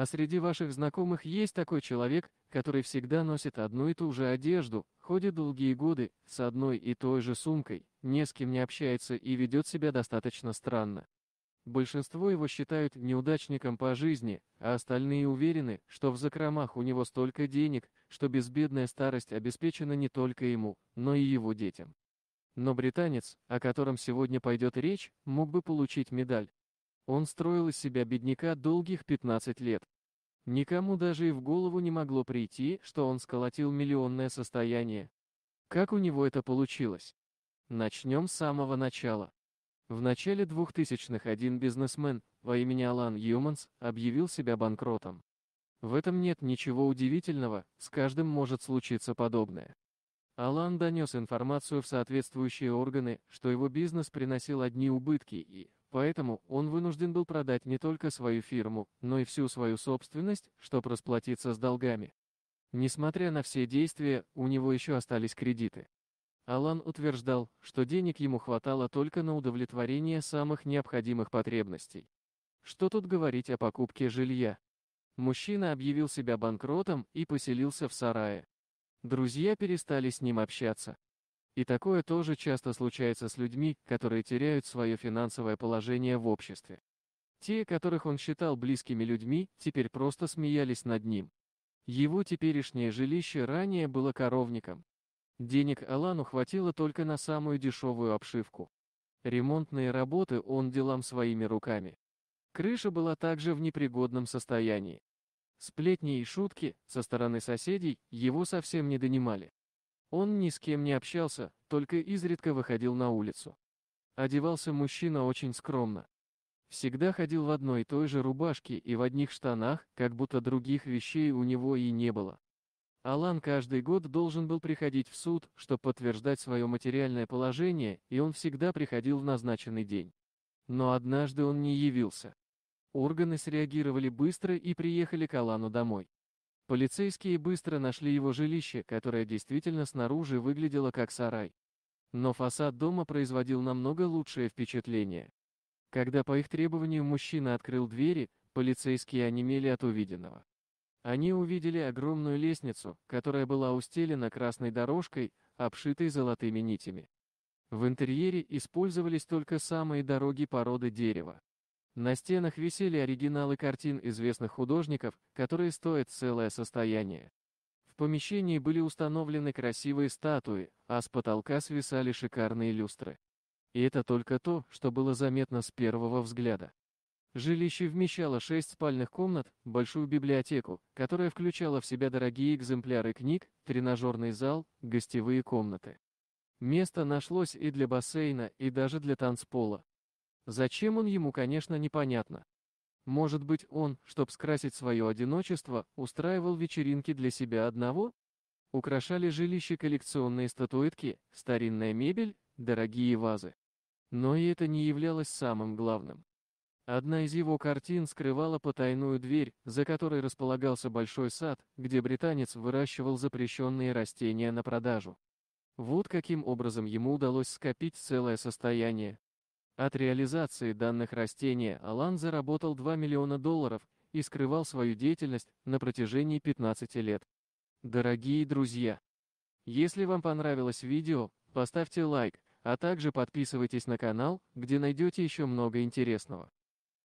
А среди ваших знакомых есть такой человек, который всегда носит одну и ту же одежду, ходит долгие годы, с одной и той же сумкой, ни с кем не общается и ведет себя достаточно странно. Большинство его считают неудачником по жизни, а остальные уверены, что в закромах у него столько денег, что безбедная старость обеспечена не только ему, но и его детям. Но британец, о котором сегодня пойдет речь, мог бы получить медаль, он строил из себя бедняка долгих 15 лет. Никому даже и в голову не могло прийти, что он сколотил миллионное состояние. Как у него это получилось? Начнем с самого начала. В начале 2000-х один бизнесмен по имени Алан Юманс объявил себя банкротом. В этом нет ничего удивительного, с каждым может случиться подобное. Алан донес информацию в соответствующие органы, что его бизнес приносил одни убытки и, Поэтому он вынужден был продать не только свою фирму, но и всю свою собственность, чтобы расплатиться с долгами. Несмотря на все действия, у него еще остались кредиты. Алан утверждал, что денег ему хватало только на удовлетворение самых необходимых потребностей. Что тут говорить о покупке жилья? Мужчина объявил себя банкротом и поселился в сарае. Друзья перестали с ним общаться. И такое тоже часто случается с людьми, которые теряют свое финансовое положение в обществе. Те, которых он считал близкими людьми, теперь просто смеялись над ним. Его теперешнее жилище ранее было коровником. Денег Алану хватило только на самую дешевую обшивку. Ремонтные работы он делал своими руками. Крыша была также в непригодном состоянии. Сплетни и шутки со стороны соседей его совсем не донимали. Он ни с кем не общался, только изредка выходил на улицу. Одевался мужчина очень скромно. Всегда ходил в одной и той же рубашке и в одних штанах, как будто других вещей у него и не было. Алан каждый год должен был приходить в суд, чтобы подтверждать свое материальное положение, и он всегда приходил в назначенный день. Но однажды он не явился. Органы среагировали быстро и приехали к Алану домой. Полицейские быстро нашли его жилище, которое действительно снаружи выглядело как сарай. Но фасад дома производил намного лучшее впечатление. Когда по их требованию мужчина открыл двери, полицейские онемели от увиденного. Они увидели огромную лестницу, которая была устелена красной дорожкой, обшитой золотыми нитями. В интерьере использовались только самые дороги породы дерева. На стенах висели оригиналы картин известных художников, которые стоят целое состояние. В помещении были установлены красивые статуи, а с потолка свисали шикарные люстры. И это только то, что было заметно с первого взгляда. Жилище вмещало шесть спальных комнат, большую библиотеку, которая включала в себя дорогие экземпляры книг, тренажерный зал, гостевые комнаты. Место нашлось и для бассейна, и даже для танцпола. Зачем он ему, конечно, непонятно. Может быть, он, чтобы скрасить свое одиночество, устраивал вечеринки для себя одного? Украшали жилище коллекционные статуэтки, старинная мебель, дорогие вазы. Но и это не являлось самым главным. Одна из его картин скрывала потайную дверь, за которой располагался большой сад, где британец выращивал запрещенные растения на продажу. Вот каким образом ему удалось скопить целое состояние, от реализации данных растений Алан заработал 2 миллиона долларов и скрывал свою деятельность на протяжении 15 лет. Дорогие друзья! Если вам понравилось видео, поставьте лайк, а также подписывайтесь на канал, где найдете еще много интересного.